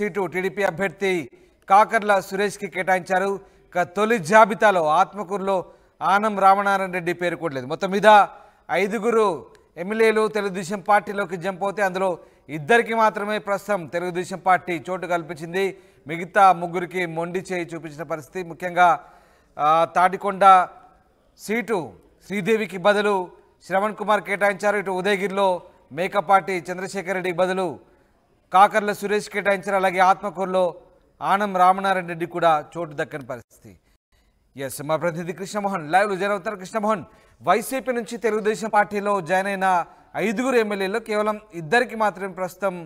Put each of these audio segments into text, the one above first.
seat TDP అభ్యర్థి కాకర్ల సురేష్కి కేటాయించారు ఇక తొలి జాబితాలో ఆత్మకూరులో ఆనం రామనారాయణ రెడ్డి పేరు కూడలేదు మొత్తం మీద ఐదుగురు ఎమ్మెల్యేలు తెలుగుదేశం పార్టీలోకి జంప్ అవుతే అందులో ఇద్దరికి మాత్రమే ప్రస్తుతం తెలుగుదేశం పార్టీ చోటు కల్పించింది మిగతా ముగ్గురికి మొండి చేయి చూపించిన పరిస్థితి ముఖ్యంగా తాటికొండ సీటు శ్రీదేవికి బదులు శ్రవణ్ కుమార్ కేటాయించారు ఇటు ఉదయగిరిలో మేకపాటి చంద్రశేఖర్ రెడ్డికి బదులు కాకర్ల సురేష్ కేటాయించిన అలాగే ఆత్మకూరులో ఆనం రామనారాయణ రెడ్డి కూడా చోటు దక్కని పరిస్థితి ఎస్ మా ప్రతినిధి కృష్ణమోహన్ లైవ్లో జాయిన్ అవుతారు కృష్ణమోహన్ వైసీపీ నుంచి తెలుగుదేశం పార్టీలో జాయిన్ అయిన ఐదుగురు ఎమ్మెల్యేలో కేవలం ఇద్దరికి మాత్రమే ప్రస్తుతం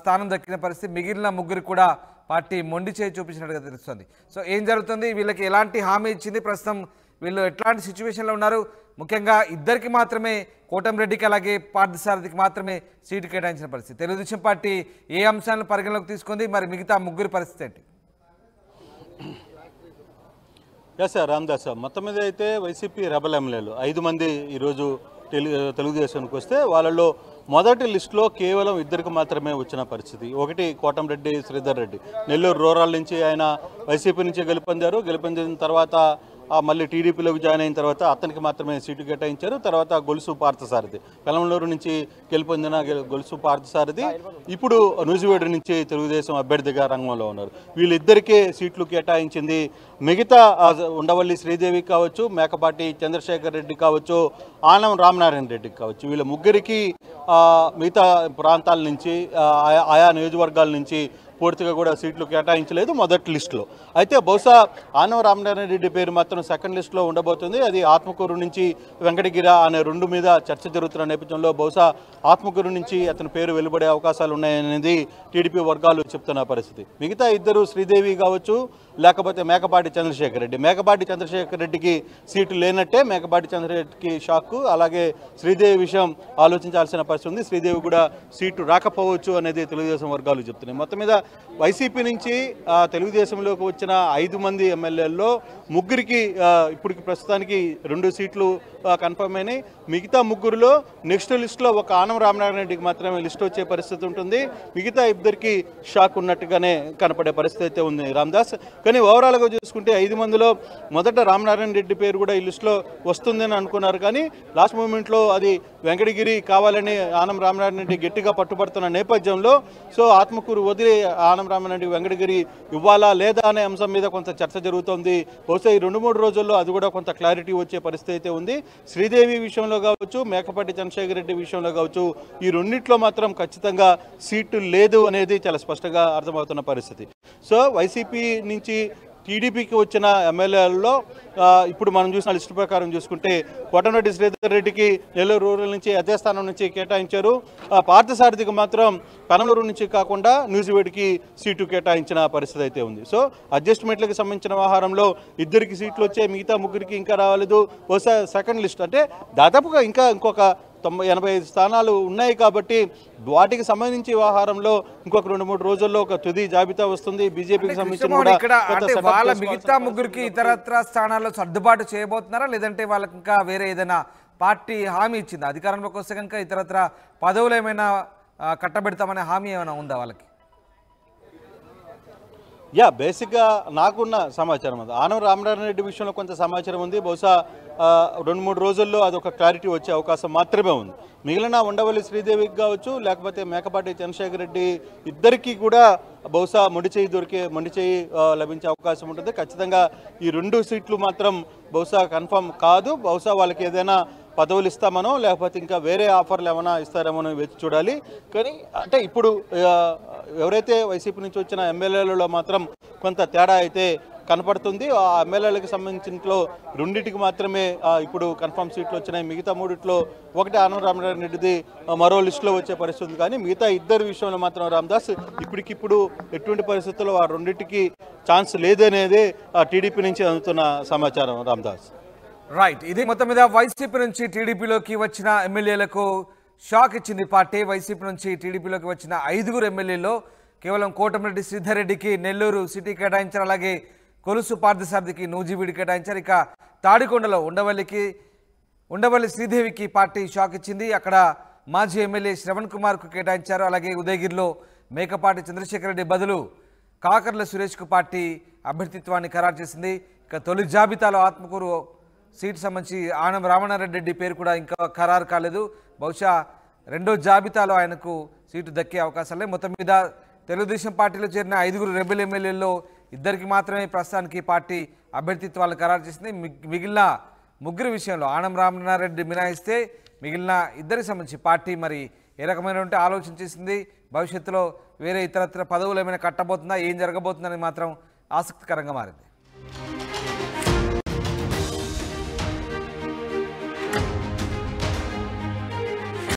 స్థానం దక్కిన పరిస్థితి మిగిలిన ముగ్గురు కూడా పార్టీ మొండి చేయి చూపించినట్టుగా తెలుస్తుంది సో ఏం జరుగుతుంది వీళ్ళకి ఎలాంటి హామీ ఇచ్చింది ప్రస్తుతం వీళ్ళు ఎట్లాంటి సిచ్యువేషన్లో ఉన్నారు ముఖ్యంగా ఇద్దరికి మాత్రమే కోటంరెడ్డికి అలాగే పార్థసారథికి మాత్రమే సీటు కేటాయించిన పరిస్థితి తెలుగుదేశం పార్టీ ఏ అంశాలను పరిగణలోకి తీసుకుంది మరి మిగతా ముగ్గురి పరిస్థితి ఏంటి ఎస్ సార్ రామ్దాస్ మొత్తం మీద అయితే వైసీపీ రెబల్ ఎమ్మెల్యేలు ఐదు మంది ఈరోజు తెలుగు తెలుగుదేశానికి వస్తే వాళ్ళలో మొదటి లిస్టులో కేవలం ఇద్దరికి మాత్రమే వచ్చిన పరిస్థితి ఒకటి కోటంరెడ్డి శ్రీధర్ రెడ్డి నెల్లూరు రూరల్ నుంచి ఆయన వైసీపీ నుంచి గెలుపొందారు గెలుపొందిన తర్వాత మళ్ళీ టీడీపీలోకి జాయిన్ అయిన తర్వాత అతనికి మాత్రమే సీటు కేటాయించారు తర్వాత గొలుసు పార్థసారథి కలమలూరు నుంచి గెలుపొందిన గొలుసు పార్థసారథి ఇప్పుడు నూజివేడు నుంచి తెలుగుదేశం అభ్యర్థిగా రంగంలో ఉన్నారు వీళ్ళిద్దరికీ సీట్లు కేటాయించింది మిగతా ఉండవల్లి శ్రీదేవి కావచ్చు మేకపాటి చంద్రశేఖర్ రెడ్డి కావచ్చు ఆనం రామనారాయణ రెడ్డి కావచ్చు వీళ్ళ ముగ్గురికి మిగతా ప్రాంతాల నుంచి ఆయా నియోజకవర్గాల నుంచి పూర్తిగా కూడా సీట్లు కేటాయించలేదు మొదటి లిస్టులో అయితే బహుశా ఆనవ రామనారాయణ రెడ్డి పేరు మాత్రం సెకండ్ లిస్టులో ఉండబోతుంది అది ఆత్మకూరు నుంచి వెంకటగిర అనే రెండు మీద చర్చ జరుగుతున్న నేపథ్యంలో బహుశా ఆత్మకూరు నుంచి అతని పేరు వెలువడే అవకాశాలు ఉన్నాయనేది టీడీపీ వర్గాలు చెప్తున్న పరిస్థితి మిగతా ఇద్దరు శ్రీదేవి కావచ్చు లేకపోతే మేకపాటి చంద్రశేఖర్ రెడ్డి మేకపాటి చంద్రశేఖర్ రెడ్డికి సీటు లేనట్టే మేకపాటి చంద్రశేఖర్కి షాక్ అలాగే శ్రీదేవి విషయం ఆలోచించాల్సిన పరిస్థితి ఉంది శ్రీదేవి కూడా సీటు రాకపోవచ్చు అనేది తెలుగుదేశం వర్గాలు చెప్తున్నాయి మొత్తం మీద వైసీపీ నుంచి తెలుగుదేశంలోకి వచ్చిన ఐదు మంది ఎమ్మెల్యేల్లో ముగ్గురికి ఇప్పటికి ప్రస్తుతానికి రెండు సీట్లు కన్ఫర్మ్ అయినాయి మిగతా ముగ్గురులో నెక్స్ట్ లిస్టులో ఒక ఆనం రామనారాయణ రెడ్డికి మాత్రమే లిస్ట్ వచ్చే పరిస్థితి ఉంటుంది మిగతా ఇద్దరికి షాక్ ఉన్నట్టుగానే కనపడే పరిస్థితి అయితే ఉంది రామ్దాస్ కానీ ఓవరాల్గా చూసుకుంటే ఐదు మందిలో మొదట రామనారాయణ రెడ్డి పేరు కూడా ఈ లిస్టులో వస్తుందని అనుకున్నారు కానీ లాస్ట్ మూమెంట్లో అది వెంకటగిరి కావాలని ఆనం రామనారాయణ రెడ్డి గట్టిగా పట్టుబడుతున్న నేపథ్యంలో సో ఆత్మకూరు వదిలి ఆనం రామరెడ్డి వెంకటగిరి ఇవ్వాలా లేదా అనే అంశం మీద కొంత చర్చ జరుగుతోంది బహుశా ఈ రెండు మూడు రోజుల్లో అది కూడా కొంత క్లారిటీ వచ్చే పరిస్థితి అయితే ఉంది శ్రీదేవి విషయంలో కావచ్చు మేకపాటి చంద్రశేఖర రెడ్డి విషయంలో కావచ్చు ఈ రెండింటిలో మాత్రం ఖచ్చితంగా సీటు లేదు అనేది చాలా స్పష్టంగా అర్థమవుతున్న పరిస్థితి సో వైసీపీ నుంచి టీడీపీకి వచ్చిన ఎమ్మెల్యేలలో ఇప్పుడు మనం చూసిన లిస్టు ప్రకారం చూసుకుంటే కోటమరెడ్డి శ్రీధర్ రెడ్డికి నెల్లూరు రూరల్ నుంచి అదే స్థానం నుంచి కేటాయించారు పార్థసారథికి మాత్రం పెనమలూరు నుంచి కాకుండా న్యూజివేడికి సీటు కేటాయించిన పరిస్థితి అయితే ఉంది సో అడ్జస్ట్మెంట్లకు సంబంధించిన వ్యవహారంలో ఇద్దరికి సీట్లు వచ్చాయి మిగతా ముగ్గురికి ఇంకా రాలేదు బహుశా సెకండ్ లిస్ట్ అంటే దాదాపుగా ఇంకా ఇంకొక తొంభై ఎనభై ఐదు స్థానాలు ఉన్నాయి కాబట్టి వాటికి సంబంధించి వ్యవహారంలో ఇంకొక రెండు మూడు రోజుల్లో ఒక తుది జాబితా వస్తుంది బీజేపీకి సంబంధించిన వాళ్ళ మిగతా ముగ్గురికి ఇతరత్ర స్థానాల్లో సర్దుబాటు చేయబోతున్నారా లేదంటే వాళ్ళకి ఇంకా వేరే ఏదైనా పార్టీ హామీ ఇచ్చింది అధికారంలోకి వస్తే కనుక ఇతరత్ర పదవులు ఏమైనా కట్టబెడతామనే హామీ ఏమైనా ఉందా వాళ్ళకి యా బేసిక్గా నాకున్న సమాచారం అది ఆనం రామనారాయణ రెడ్డి విషయంలో కొంత సమాచారం ఉంది బహుశా రెండు మూడు రోజుల్లో అదొక క్లారిటీ వచ్చే అవకాశం మాత్రమే ఉంది మిగిలిన ఉండవల్లి శ్రీదేవికి కావచ్చు లేకపోతే మేకపాటి చంద్రశేఖర్ రెడ్డి ఇద్దరికీ కూడా బహుశా మొండి చేయి దొరికే మొండి చేయి లభించే అవకాశం ఉంటుంది ఖచ్చితంగా ఈ రెండు సీట్లు మాత్రం బహుశా కన్ఫర్మ్ కాదు బహుశా వాళ్ళకి ఏదైనా పదవులు ఇస్తామనో లేకపోతే ఇంకా వేరే ఆఫర్లు ఏమైనా ఇస్తారేమో వెతి చూడాలి కానీ అంటే ఇప్పుడు ఎవరైతే వైసీపీ నుంచి వచ్చిన ఎమ్మెల్యేలలో మాత్రం కొంత తేడా అయితే కనపడుతుంది ఆ ఎమ్మెల్యేలకు సంబంధించినట్లో రెండింటికి మాత్రమే ఇప్పుడు కన్ఫర్మ్ సీట్లు వచ్చినాయి మిగతా మూడిట్లో ఒకటి ఆనం రామారాయణ రెడ్డిది మరో లిస్టులో వచ్చే పరిస్థితి ఉంది కానీ మిగతా ఇద్దరు విషయంలో మాత్రం రామ్దాస్ ఇప్పటికిప్పుడు ఎటువంటి పరిస్థితుల్లో ఆ రెండింటికి ఛాన్స్ లేదనేది టీడీపీ నుంచి అందుతున్న సమాచారం రామ్దాస్ రైట్ ఇది మొత్తం మీద వైసీపీ నుంచి టీడీపీలోకి వచ్చిన ఎమ్మెల్యేలకు షాక్ ఇచ్చింది పార్టీ వైసీపీ నుంచి టీడీపీలోకి వచ్చిన ఐదుగురు ఎమ్మెల్యేలో కేవలం కోటమిరెడ్డి సిద్ధారెడ్డికి నెల్లూరు సిటీ కేటాయించారు అలాగే కొలుసు పార్థసారథికి నూజివీడి కేటాయించారు ఇక తాడికొండలో ఉండవల్లికి ఉండవల్లి శ్రీదేవికి పార్టీ షాక్ ఇచ్చింది అక్కడ మాజీ ఎమ్మెల్యే శ్రవణ్ కుమార్కు కేటాయించారు అలాగే ఉదయగిరిలో మేకపాటి చంద్రశేఖర్ రెడ్డి బదులు కాకర్ల సురేష్కు పార్టీ అభ్యర్థిత్వాన్ని ఖరారు చేసింది ఇక తొలి జాబితాలో ఆత్మకూరు సీట్ సంబంధించి ఆనం రామణారెడ్డి పేరు కూడా ఇంకా ఖరారు కాలేదు బహుశా రెండో జాబితాలో ఆయనకు సీటు దక్కే అవకాశాలే మొత్తం మీద తెలుగుదేశం పార్టీలో చేరిన ఐదుగురు రెబెల్ ఎమ్మెల్యేల్లో ఇద్దరికి మాత్రమే ప్రస్తుతానికి పార్టీ అభ్యర్థిత్వాలు ఖరారు చేసింది మిగిలిన ముగ్గురు విషయంలో ఆనం రామణారెడ్డి మినహాయిస్తే మిగిలిన ఇద్దరికి సంబంధించి పార్టీ మరి ఏ రకమైనటువంటి ఆలోచన చేసింది భవిష్యత్తులో వేరే ఇతరత్ర పదవులు ఏమైనా కట్టబోతుందా ఏం జరగబోతుందని మాత్రం ఆసక్తికరంగా మారింది